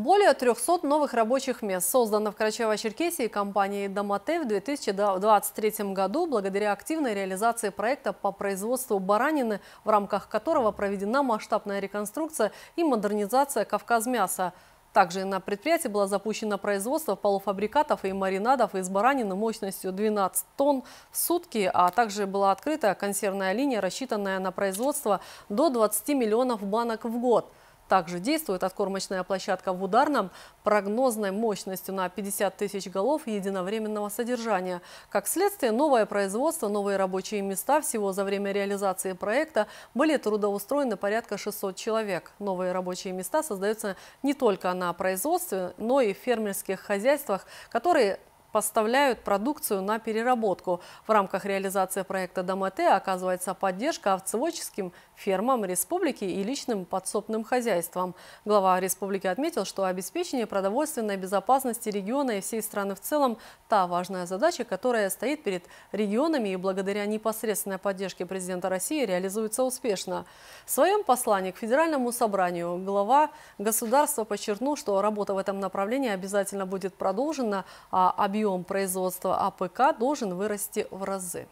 Более 300 новых рабочих мест создано в Карачаево-Черкесии компанией «Домате» в 2023 году благодаря активной реализации проекта по производству баранины, в рамках которого проведена масштабная реконструкция и модернизация «Кавказмяса». Также на предприятии было запущено производство полуфабрикатов и маринадов из баранины мощностью 12 тонн в сутки, а также была открыта консервная линия, рассчитанная на производство до 20 миллионов банок в год – также действует откормочная площадка в ударном прогнозной мощностью на 50 тысяч голов единовременного содержания. Как следствие, новое производство, новые рабочие места всего за время реализации проекта были трудоустроены порядка 600 человек. Новые рабочие места создаются не только на производстве, но и в фермерских хозяйствах, которые поставляют продукцию на переработку. В рамках реализации проекта «Домате» оказывается поддержка овцеводческим фермам республики и личным подсобным хозяйствам. Глава республики отметил, что обеспечение продовольственной безопасности региона и всей страны в целом – та важная задача, которая стоит перед регионами и благодаря непосредственной поддержке президента России реализуется успешно. В своем послании к Федеральному собранию глава государства подчеркнул, что работа в этом направлении обязательно будет продолжена, а объем объем производства АПК должен вырасти в разы.